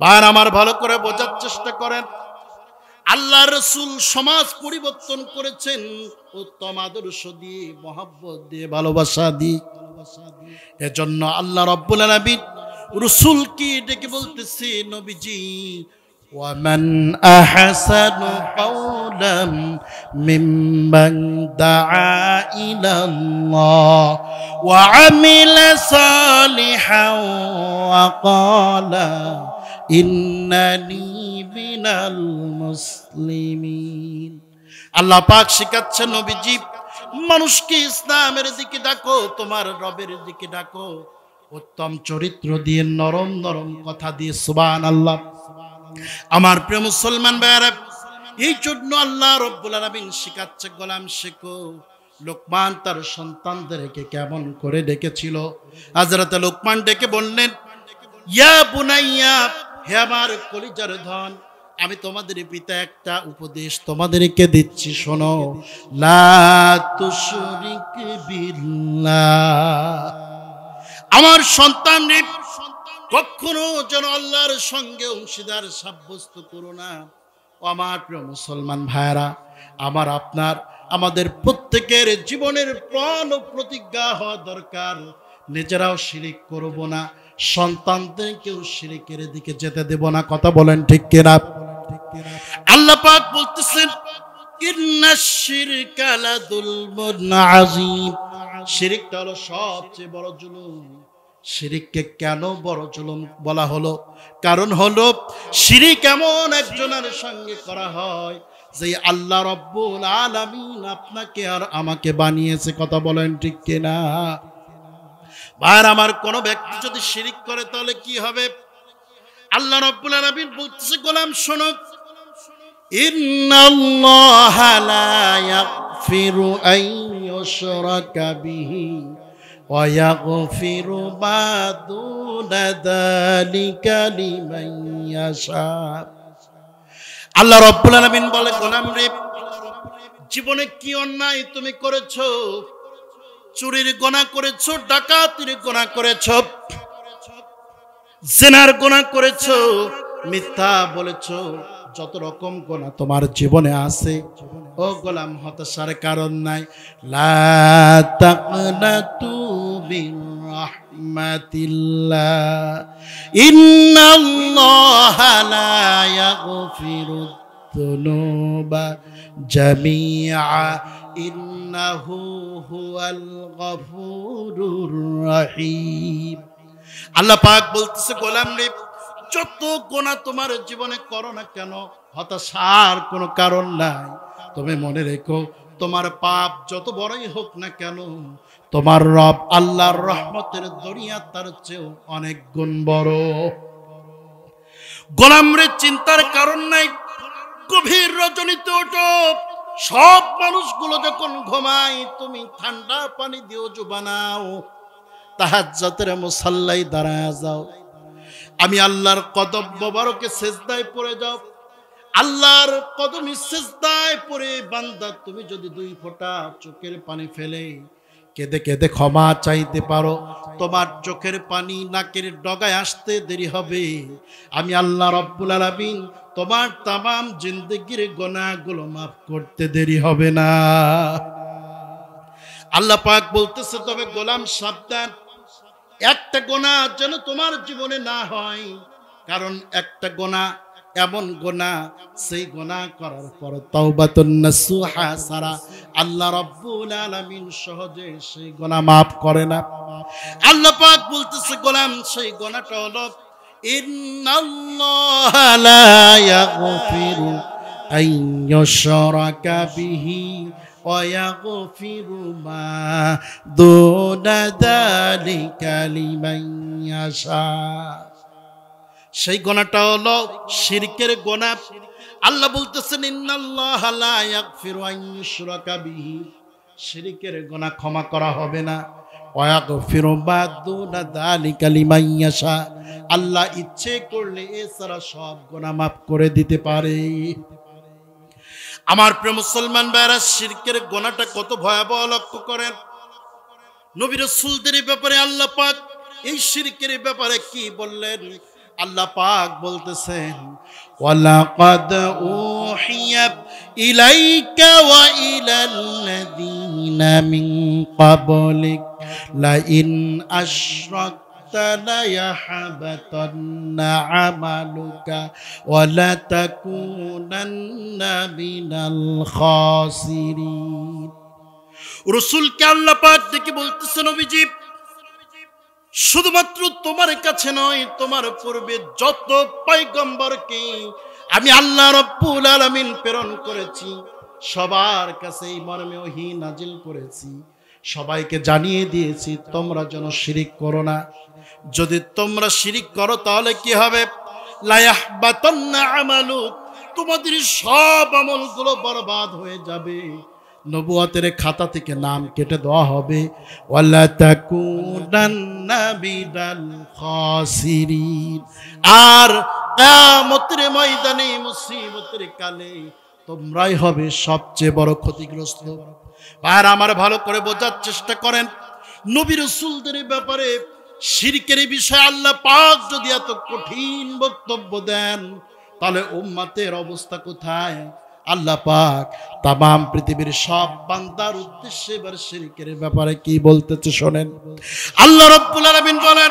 ভাইয়ার আমার ভালো করে বোঝার চেষ্টা করেন আল্লাহ রসুল সমাজ পরিবর্তন করেছেন উত্তম আদর্শ দিয়ে মহাব্বত দিয়ে ভালোবাসা দিয়ে এজন্য আল্লাহ রব্বুল নবীন রসুল কি ডেকে বলতেছে নবীজি ومن أحسن قولا ممن دعا إلى الله وعمل صالحا وقال মুসলিমিন আল্লাহ পাক শিখাচ্ছেন নবীজি কি ইসলামের দিকে ডাকো তোমার রবের দিকে ডাকো উত্তম চরিত্র দিয়ে নরম নরম কথা দিয়ে সুবান আল্লাহ আমার প্রিয় মুসলমান ভাইয়ারা এই জন্য আল্লাহ রব্বুল আলমিন শিখাচ্ছে গোলাম শেখো লোকমান তার সন্তানদেরকে কেমন করে ডেকেছিল হাজরাতে লোকমান ডেকে বললেন ইয়া বুনাইয়া হে আমার কলিজার ধন আমি তোমাদের পিতা একটা উপদেশ তোমাদেরকে দিচ্ছি শোনো আমার সন্তান কখনো যেন আল্লাহর সঙ্গে অংশীদার সাব্যস্ত করো না আমার প্রিয় মুসলমান ভাইরা আমার আপনার আমাদের প্রত্যেকের জীবনের প্রাণ প্রতিজ্ঞা হওয়া দরকার নিজেরাও শিরিক করব না সন্তানদের কেউ শিরিকের দিকে যেতে দেব না কথা বলেন ঠিক কিনা আল্লাহ পাক বলতেছেন শিরিকটা হলো সবচেয়ে বড় জুলুম শিরিককে কেন বড় জুলুম বলা হলো কারণ হলো শিরিক এমন একজনের সঙ্গে করা হয় যে আল্লাহ রব্বুল আলামিন আপনাকে আর আমাকে বানিয়েছে কথা বলেন ঠিক কিনা ভাইয়ের আমার কোন ব্যক্তি যদি শিরিক করে তাহলে কি হবে আল্লাহ রব্বুল আলামিন বলতেছে গোলাম শোনো আল্লাহ রব্বুল বলে গোলাম রে জীবনে কি অন্যায় তুমি করেছো চুরির গোনা করেছ ডাকাতির গোনা করেছ জেনার গোনা করেছ মিথ্যা বলেছ যত রকম গোনা তোমার জীবনে আছে ও গোলাম হতাশার কারণ নাই লাহমাতিল্লাহ জামিয়া আল্লাহ পাক বলতেছে গোলাম যত গোনা তোমার জীবনে করো না কেন হতাশার কোনো কারণ নাই তুমি মনে রেখো তোমার পাপ যত বড়ই হোক না কেন তোমার রব আল্লাহর রহমতের দরিয়া তার চেয়েও অনেক গুণ বড় গোলাম রে চিন্তার কারণ নাই গভীর রজনীতে সব মানুষগুলো যখন ঘুমায় তুমি ঠান্ডা পানি দিয়েও তাহার তাহাজ্জাতের মুসাল্লাই দাঁড়ায় যাও আমি আল্লাহর কদম মোবারকে শেষদায় পড়ে যাও আল্লাহর কদমি শেষদায় পড়ে বান্দা তুমি যদি দুই ফোঁটা চোখের পানি ফেলে কেঁদে কেঁদে ক্ষমা চাইতে পারো তোমার চোখের পানি নাকের ডগায় আসতে দেরি হবে আমি আল্লাহ রব্বুল আলমিন তোমার তাম জিন্দগির গোনাগুলো মাফ করতে দেরি হবে না আল্লাহ পাক বলতেছে তবে গোলাম সাবধান একটা গোনা যেন তোমার জীবনে না হয় কারণ একটা গোনা এমন গোনা সেই গোনা করার পর সারা আল্লাহ রব্বুল আলামিন সহজে সেই গোনা মাফ করে না আল্লাহ পাক বলতেছে গোলাম সেই গোনাটা হলো إن الله لا يغفر أن يشرك به ويغفر ما دون ذلك لمن يشاء সেই গোনাটা হলো শিরকের গোনা আল্লাহ বলতেছেন ইন্নাল্লাহ লা ইয়াগফিরু আন ইউশরাকা বিহি শিরকের গোনা ক্ষমা করা হবে না আল্লাহ ইচ্ছে করলে এছাড়া সব গোনা মাফ করে দিতে পারে আমার প্রিয় মুসলমান ভাইরা শিরকের গোনাটা কত ভয়াবহ লক্ষ্য করেন নবীর রাসূলদের ব্যাপারে আল্লাহ পাক এই শিরকের ব্যাপারে কি বললেন আল্লাহ পাক বলতেছেন ওয়ালাকাদ উহিয়া ইলাইকা ওয়া ইলাল লাযিনা মিন ক্বাবলিক লাইন আশ্রক শুধুমাত্র তোমার কাছে নয় তোমার পূর্বে যত পাইগম্বরকে আমি আল্লাহ রব্বুল আলামিন প্রেরণ করেছি সবার কাছে এই মর্মে ওহি নাজিল করেছি সবাইকে জানিয়ে দিয়েছি তোমরা যেন শিরিক করো না যদি তোমরা শিরিক করো তাহলে কি হবে তোমাদের সব গুলো বরবাদ হয়ে যাবে নবুয়াতের খাতা থেকে নাম কেটে দেওয়া হবে আর কামতের ময়দানে মুসিবতের কালে তোমরাই হবে সবচেয়ে বড় ক্ষতিগ্রস্ত আর আমার ভালো করে বোঝার চেষ্টা করেন নবীর রসুলদের ব্যাপারে শিরকের বিষয়ে আল্লাহ পাক যদি এত কঠিন বক্তব্য দেন তাহলে উম্মাতের অবস্থা কোথায় আল্লাহ পাক তাম পৃথিবীর সব বান্দার উদ্দেশ্যে এবার শিরকের ব্যাপারে কি বলতেছে শোনেন আল্লাহ রব্বুল আলমিন বলেন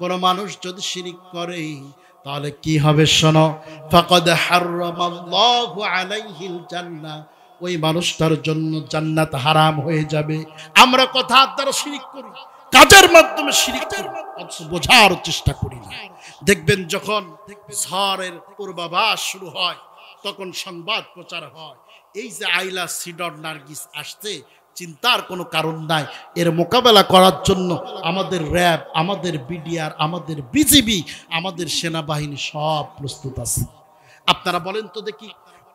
কোন মানুষ যদি শিরিক করে তাহলে কি হবে শোনো ফকদ হারামাল্লাহু আলাইহিল জান্নাহ ওই মানুষটার জন্য জান্নাত হারাম হয়ে যাবে আমরা কথা দ্বারা শিরিক করি কাজের মাধ্যমে শিরিক বোঝার চেষ্টা করি না দেখবেন যখন ঝড়ের পূর্বাভাস শুরু হয় তখন সংবাদ প্রচার হয় এই যে আইলা সিডর নার্গিস আসছে চিন্তার কোনো কারণ নাই এর মোকাবেলা করার জন্য আমাদের র্যাব আমাদের বিডিআর আমাদের বিজিবি আমাদের সেনাবাহিনী সব প্রস্তুত আছে আপনারা বলেন তো দেখি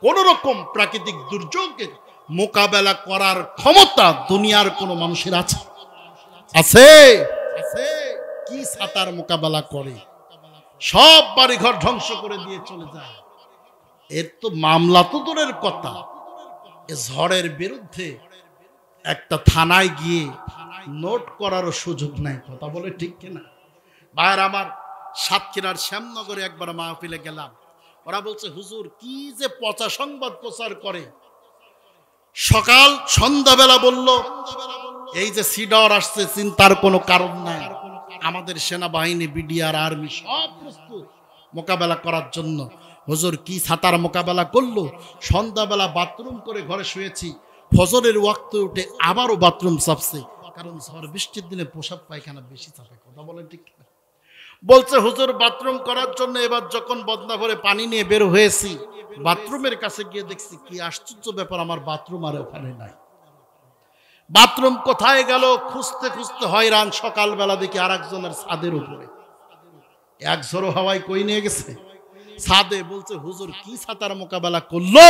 কোন রকম প্রাকৃতিক দুর্যোগের মোকাবেলা করার ক্ষমতা দুনিয়ার কোনো মানুষের আছে আছে কি সাঁতার মোকাবেলা করে সব বাড়িঘর ধ্বংস করে দিয়ে চলে যায় এর তো মামলা তো দূরের কথা এ ঝড়ের বিরুদ্ধে একটা থানায় গিয়ে নোট করারও সুযোগ নাই কথা বলে ঠিক কিনা ভাইয়ের আমার সাতক্ষীরার শ্যামনগরে একবার মাহফিলে গেলাম ওরা বলছে হুজুর কি যে পচা সংবাদ প্রচার করে সকাল সন্ধ্যাবেলা বলল এই যে সিডর আসছে চিন্তার কোনো কারণ নাই আমাদের সেনাবাহিনী বিডিআর আর্মি সব প্রস্তুত মোকাবেলা করার জন্য হুজুর কি ছাতার মোকাবেলা করলো সন্ধ্যাবেলা বাথরুম করে ঘরে শুয়েছি ফজরের ওয়াক্ত উঠে আবারও বাথরুম চাপছে কারণ ঝড় বৃষ্টির দিনে পোশাক পায়খানা বেশি থাকে কথা বলেন ঠিক বলছে হুজুর বাথরুম করার জন্য এবার যখন বদনা ভরে পানি নিয়ে বের হয়েছি বাথরুমের কাছে গিয়ে দেখছি কি আশ্চর্য ব্যাপার আমার বাথরুম আর ওখানে নাই বাথরুম কোথায় গেল খুঁজতে খুঁজতে হয়রান সকালবেলা দেখি আর একজনের ছাদের উপরে এক ঝোড়ো হাওয়ায় কই নিয়ে গেছে ছাদে বলছে হুজুর কি ছাতার মোকাবেলা করলো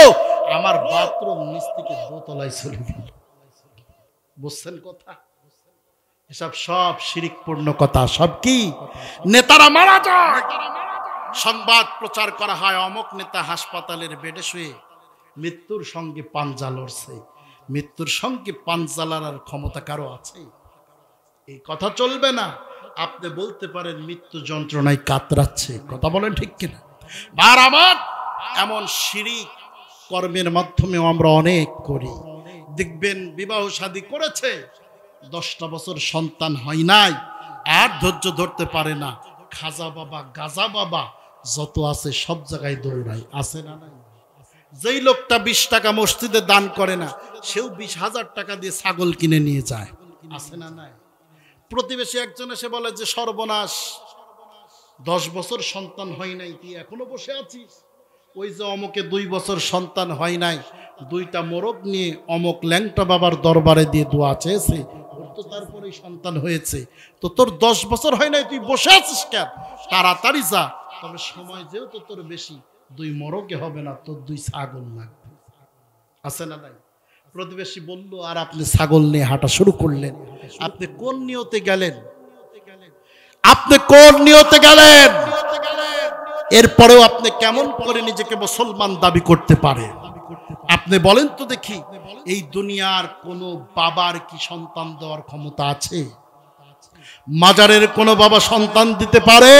আমার বাথরুম নিচ থেকে দোতলায় চলে গেল বুঝছেন কথা এসব সব শিরিকপূর্ণ কথা সব কি নেতারা মারা যায় সংবাদ প্রচার করা হয় অমক নেতা হাসপাতালের বেডে শুয়ে মৃত্যুর সঙ্গে পাঞ্জা লড়ছে মৃত্যুর সঙ্গে পাঞ্জা লড়ার ক্ষমতা কারো আছে এই কথা চলবে না আপনি বলতে পারেন মৃত্যু যন্ত্রণায় কাতরাচ্ছে কথা বলেন ঠিক কিনা বার আমার এমন শিরিক কর্মের মাধ্যমে আমরা অনেক করি দেখবেন বিবাহ শাদী করেছে দশটা বছর সন্তান হয় নাই আর ধৈর্য ধরতে পারে না খাজা বাবা গাজা বাবা যত আছে সব জায়গায় দৌড়ায় আছে না নাই যেই লোকটা বিশ টাকা মসজিদে দান করে না সেও বিশ হাজার টাকা দিয়ে ছাগল কিনে নিয়ে যায় আছে না নাই প্রতিবেশী একজন এসে বলে যে সর্বনাশ দশ বছর সন্তান হয় নাই তুই এখনো বসে আছিস ওই যে অমকে দুই বছর সন্তান হয় নাই দুইটা মোরগ নিয়ে অমক ল্যাংটা বাবার দরবারে দিয়ে দোয়া চেয়েছে তো তারপরে সন্তান হয়েছে তো তোর দশ বছর হয় নাই তুই বসে আছিস কেন তাড়াতাড়ি যা তবে সময় যেহেতু তোর বেশি দুই মোরকে হবে না তোর দুই ছাগল লাগবে আছে না নাই প্রতিবেশী বলল আর আপনি ছাগল নিয়ে হাঁটা শুরু করলেন আপনি কোন নিয়তে গেলেন আপনি কোন নিয়তে গেলেন এরপরেও আপনি কেমন করে নিজেকে মুসলমান দাবি করতে পারে আপনি বলেন তো দেখি এই দুনিয়ার কোন বাবার কি সন্তান দেওয়ার ক্ষমতা আছে মাজারের কোনো বাবা সন্তান দিতে পারে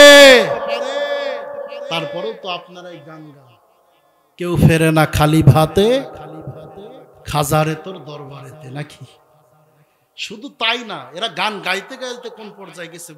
তারপরেও তো আপনারা এই গান গান কেউ ফেরে না খালি ভাতে খাজারে তোর দরবারেতে নাকি শুধু তাই না এরা গান গাইতে গাইতে কোন পর্যায়ে গেছে